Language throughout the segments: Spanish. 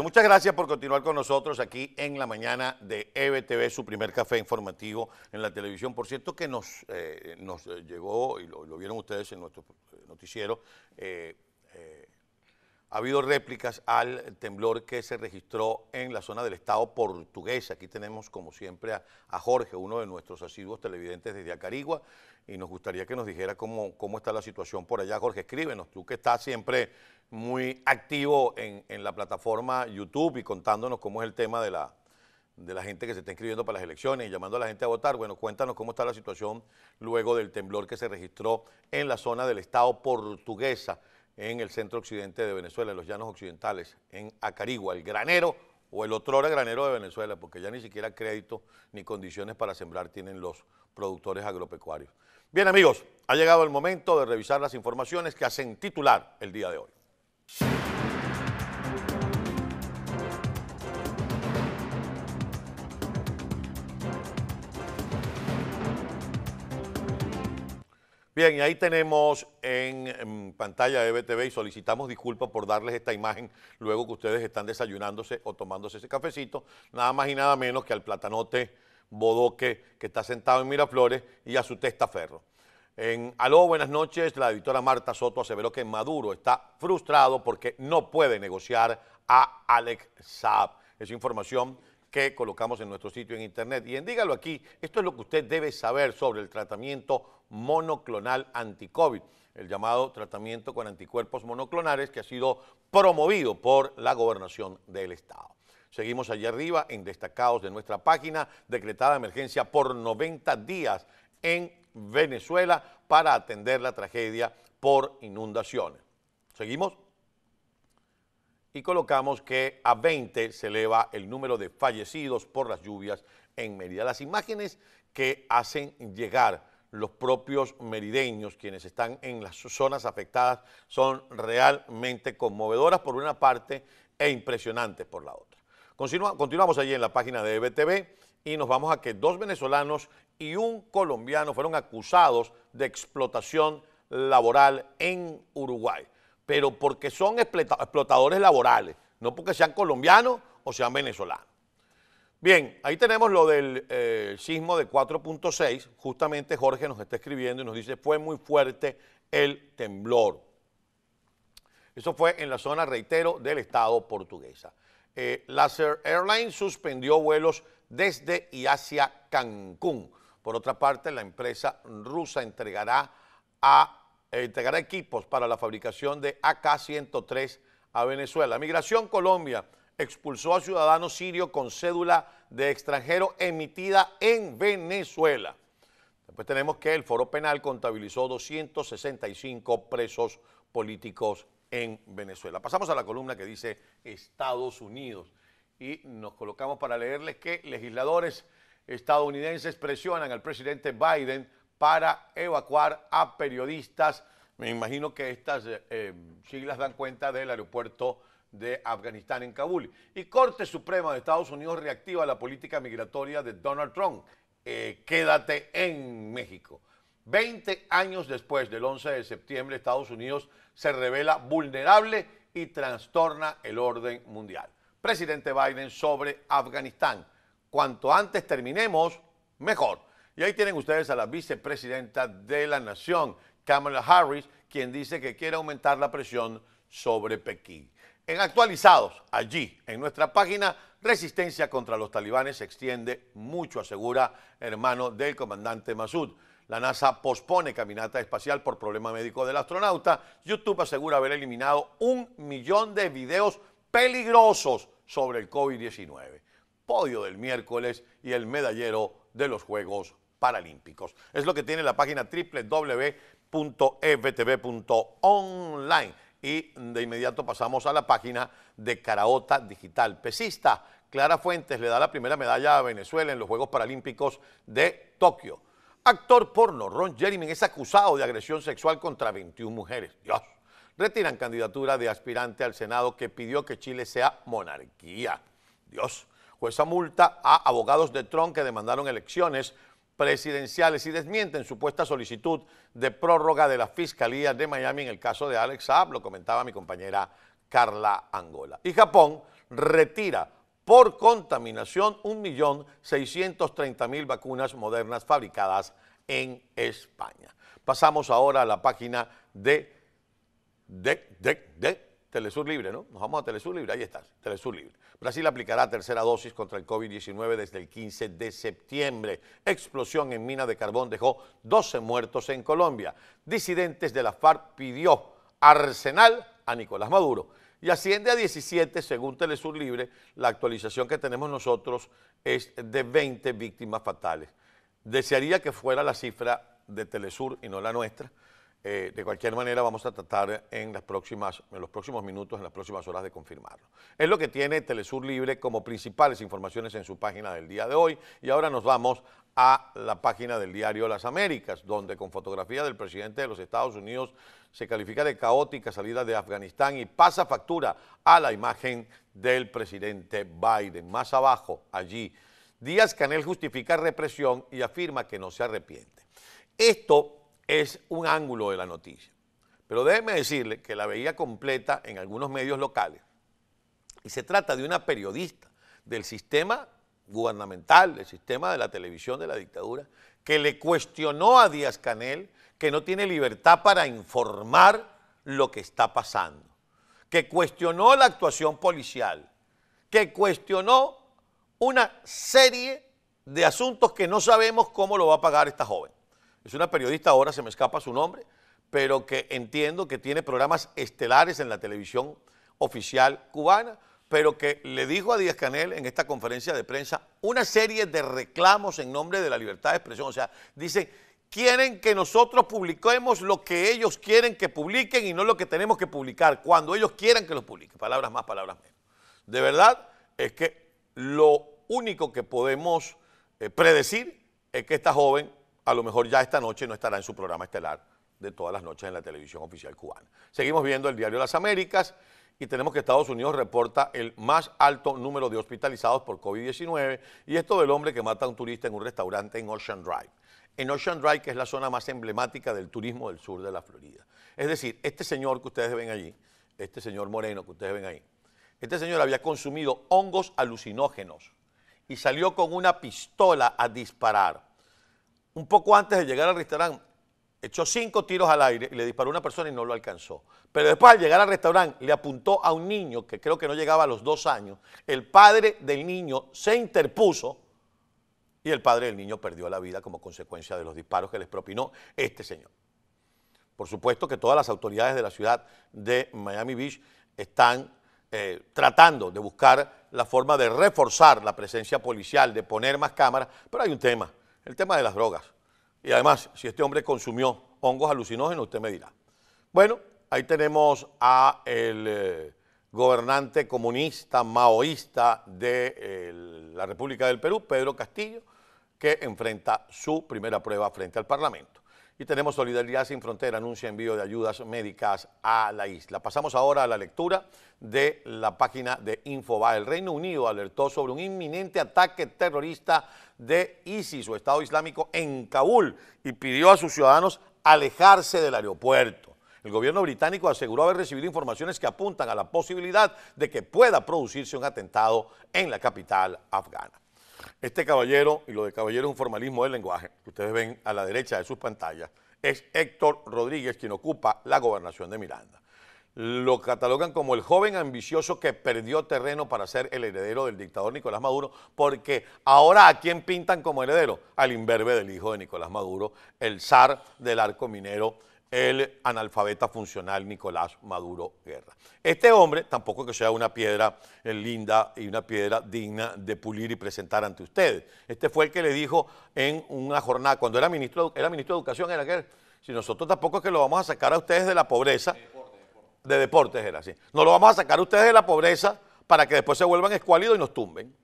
muchas gracias por continuar con nosotros aquí en la mañana de EBTV, su primer café informativo en la televisión. Por cierto, que nos, eh, nos eh, llegó, y lo, vieron ustedes en nuestro eh, noticiero, ha habido réplicas al temblor que se registró en la zona del Estado portugués. Aquí tenemos, como siempre, a, Jorge, uno de nuestros asiduos televidentes desde Acarigua, y nos gustaría que nos dijera cómo, cómo está la situación por allá. Jorge, escríbenos, tú que estás siempre muy activo en, la plataforma YouTube y contándonos cómo es el tema de la, de la gente que se está inscribiendo para las elecciones y llamando a la gente a votar. Bueno, cuéntanos cómo está la situación luego del temblor que se registró en la zona del Estado portuguesa en el centro occidente de Venezuela, en los llanos occidentales, en Acarigua, el granero o el otrora granero de Venezuela, porque ya ni siquiera crédito ni condiciones para sembrar tienen los productores agropecuarios. Bien amigos, ha llegado el momento de revisar las informaciones que hacen titular el día de hoy. Bien, y ahí tenemos en, pantalla de y solicitamos disculpas por darles esta imagen luego que ustedes están desayunándose o tomándose ese cafecito, nada más y nada menos que al platanote bodoque que está sentado en Miraflores y a su testaferro. En Aló, buenas noches, la editora Marta Soto aseveró que Maduro está frustrado porque no puede negociar a Alex Saab. esa información que colocamos en nuestro sitio en internet. Y en Dígalo aquí, esto es lo que usted debe saber sobre el tratamiento monoclonal anti-COVID, el llamado tratamiento con anticuerpos monoclonales que ha sido promovido por la gobernación del Estado. Seguimos allá arriba en destacados de nuestra página, decretada emergencia por 90 días en Venezuela para atender la tragedia por inundaciones. ¿Seguimos? y colocamos que a 20 se eleva el número de fallecidos por las lluvias en Mérida. Las imágenes que hacen llegar los propios merideños, quienes están en las zonas afectadas, son realmente conmovedoras por una parte e impresionantes por la otra. continuamos allí en la página de EBTV y nos vamos a que dos venezolanos y un colombiano fueron acusados de explotación laboral en Uruguay pero porque son explotadores laborales, no porque sean colombianos o sean venezolanos. Bien, ahí tenemos lo del eh, sismo de 4.6. Justamente Jorge nos está escribiendo y nos dice, fue muy fuerte el temblor. Eso fue en la zona, reitero, del Estado portuguesa. Eh, Laser Airlines suspendió vuelos desde y hacia Cancún. Por otra parte, la empresa rusa entregará a entregará eh, equipos para la fabricación de AK-103 a Venezuela. Migración Colombia expulsó a ciudadanos sirios con cédula de extranjero emitida en Venezuela. Después tenemos que el Foro Penal contabilizó 265 presos políticos en Venezuela. Pasamos a la columna que dice Estados Unidos y nos colocamos para leerles que legisladores estadounidenses presionan al presidente Biden para evacuar a periodistas. Me imagino que estas eh, eh, siglas dan cuenta del aeropuerto de Afganistán en Kabul. Y Corte Suprema de Estados Unidos reactiva la política migratoria de Donald Trump. Eh, quédate en México. Veinte años después del 11 de septiembre, Estados Unidos se revela vulnerable y trastorna el orden mundial. Presidente Biden sobre Afganistán. Cuanto antes terminemos, mejor. Y ahí tienen ustedes a la vicepresidenta de la Nación, Kamala Harris, quien dice que quiere aumentar la presión sobre Pekín. En actualizados, allí, en nuestra página, resistencia contra los talibanes se extiende mucho, asegura hermano del comandante Masud. La NASA pospone caminata espacial por problema médico del astronauta. YouTube asegura haber eliminado un millón de videos peligrosos sobre el COVID-19. Podio del miércoles y el medallero de los Juegos Paralímpicos. Es lo que tiene la página www.ftv.online. E y de inmediato pasamos a la página de Caraota Digital Pesista. Clara Fuentes le da la primera medalla a Venezuela en los Juegos Paralímpicos de Tokio. Actor porno Ron Jeremy es acusado de agresión sexual contra 21 mujeres. Dios. Retiran candidatura de aspirante al Senado que pidió que Chile sea monarquía. Dios. Jueza multa a abogados de Trump que demandaron elecciones presidenciales y desmienten supuesta solicitud de prórroga de la Fiscalía de Miami en el caso de Alex Saab, lo comentaba mi compañera Carla Angola. Y Japón retira por contaminación 1.630.000 vacunas modernas fabricadas en España. Pasamos ahora a la página de, de, de, de Telesur Libre, ¿no? Nos vamos a Telesur Libre, ahí está, Telesur Libre. Brasil aplicará tercera dosis contra el COVID-19 desde el 15 de septiembre. Explosión en mina de carbón dejó 12 muertos en Colombia. Disidentes de la FARC pidió arsenal a Nicolás Maduro. Y asciende a 17, según Telesur Libre, la actualización que tenemos nosotros es de 20 víctimas fatales. Desearía que fuera la cifra de Telesur y no la nuestra, eh, de cualquier manera, vamos a tratar en, las próximas, en los próximos minutos, en las próximas horas, de confirmarlo. Es lo que tiene Telesur Libre como principales informaciones en su página del día de hoy. Y ahora nos vamos a la página del diario Las Américas, donde con fotografía del presidente de los Estados Unidos se califica de caótica salida de Afganistán y pasa factura a la imagen del presidente Biden. Más abajo, allí, Díaz Canel justifica represión y afirma que no se arrepiente. Esto es un ángulo de la noticia. Pero déjeme decirle que la veía completa en algunos medios locales. Y se trata de una periodista del sistema gubernamental, del sistema de la televisión de la dictadura, que le cuestionó a Díaz Canel que no tiene libertad para informar lo que está pasando, que cuestionó la actuación policial, que cuestionó una serie de asuntos que no sabemos cómo lo va a pagar esta joven es una periodista, ahora se me escapa su nombre, pero que entiendo que tiene programas estelares en la televisión oficial cubana, pero que le dijo a Díaz Canel en esta conferencia de prensa una serie de reclamos en nombre de la libertad de expresión. O sea, dice, quieren que nosotros publiquemos lo que ellos quieren que publiquen y no lo que tenemos que publicar, cuando ellos quieran que lo publiquen. Palabras más, palabras menos. De verdad es que lo único que podemos eh, predecir es que esta joven a lo mejor ya esta noche no estará en su programa estelar de todas las noches en la televisión oficial cubana. Seguimos viendo el diario Las Américas y tenemos que Estados Unidos reporta el más alto número de hospitalizados por COVID-19 y esto del hombre que mata a un turista en un restaurante en Ocean Drive. En Ocean Drive, que es la zona más emblemática del turismo del sur de la Florida. Es decir, este señor que ustedes ven allí, este señor moreno que ustedes ven ahí, este señor había consumido hongos alucinógenos y salió con una pistola a disparar un poco antes de llegar al restaurante, echó cinco tiros al aire y le disparó a una persona y no lo alcanzó. Pero después de llegar al restaurante le apuntó a un niño que creo que no llegaba a los dos años. El padre del niño se interpuso y el padre del niño perdió la vida como consecuencia de los disparos que les propinó este señor. Por supuesto que todas las autoridades de la ciudad de Miami Beach están eh, tratando de buscar la forma de reforzar la presencia policial, de poner más cámaras, pero hay un tema el tema de las drogas. Y además, si este hombre consumió hongos alucinógenos, usted me dirá. Bueno, ahí tenemos a el eh, gobernante comunista maoísta de eh, la República del Perú, Pedro Castillo, que enfrenta su primera prueba frente al Parlamento. Y tenemos Solidaridad Sin Frontera, anuncia envío de ayudas médicas a la isla. Pasamos ahora a la lectura de la página de Infoba. El Reino Unido alertó sobre un inminente ataque terrorista de ISIS o Estado Islámico en Kabul y pidió a sus ciudadanos alejarse del aeropuerto. El gobierno británico aseguró haber recibido informaciones que apuntan a la posibilidad de que pueda producirse un atentado en la capital afgana. Este caballero, y lo de caballero es un formalismo del lenguaje, que ustedes ven a la derecha de sus pantallas, es Héctor Rodríguez, quien ocupa la gobernación de Miranda. Lo catalogan como el joven ambicioso que perdió terreno para ser el heredero del dictador Nicolás Maduro, porque ahora a quién pintan como heredero? Al imberbe del hijo de Nicolás Maduro, el zar del arco minero el analfabeta funcional Nicolás Maduro Guerra. Este hombre tampoco que sea una piedra eh, linda y una piedra digna de pulir y presentar ante ustedes. Este fue el que le dijo en una jornada, cuando era ministro, era ministro de Educación, era que si nosotros tampoco que lo vamos a sacar a ustedes de la pobreza, de, de deportes era así, no lo vamos a sacar a ustedes de la pobreza para que después se vuelvan escuálidos y nos tumben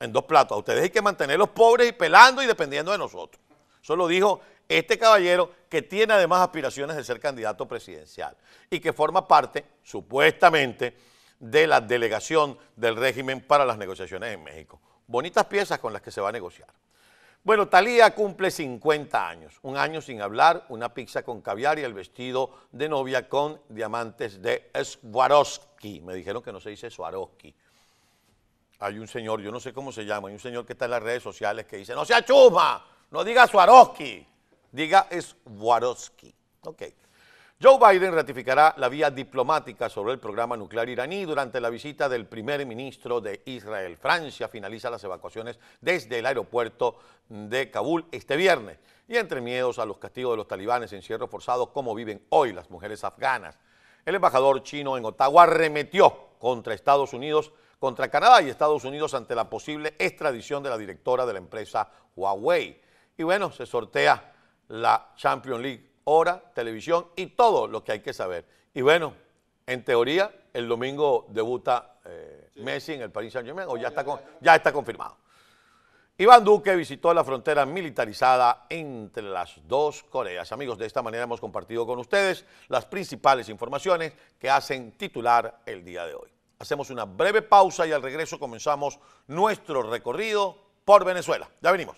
en dos platos. A ustedes hay que mantenerlos pobres y pelando y dependiendo de nosotros. Eso lo dijo este caballero que tiene además aspiraciones de ser candidato presidencial y que forma parte, supuestamente, de la delegación del régimen para las negociaciones en México. Bonitas piezas con las que se va a negociar. Bueno, Talía cumple 50 años, un año sin hablar, una pizza con caviar y el vestido de novia con diamantes de Swarovski. Me dijeron que no se dice Swarovski. Hay un señor, yo no sé cómo se llama, hay un señor que está en las redes sociales que dice, no sea chuma, no diga Swarovski. Diga es Swarovski. Ok. Joe Biden ratificará la vía diplomática sobre el programa nuclear iraní durante la visita del primer ministro de Israel. Francia finaliza las evacuaciones desde el aeropuerto de Kabul este viernes. Y entre miedos a los castigos de los talibanes, encierro forzado como viven hoy las mujeres afganas. El embajador chino en Ottawa arremetió contra Estados Unidos, contra Canadá y Estados Unidos ante la posible extradición de la directora de la empresa Huawei. Y bueno, se sortea la Champions League, hora, televisión y todo lo que hay que saber. Y bueno, en teoría, el domingo debuta eh, Messi en el Paris Saint-Germain, o ya, está ya está confirmado. Iván Duque visitó la frontera militarizada entre las dos Coreas. Amigos, de esta manera hemos compartido con ustedes las principales informaciones que hacen titular el día de hoy. Hacemos una breve pausa y al regreso comenzamos nuestro recorrido por Venezuela. Ya venimos.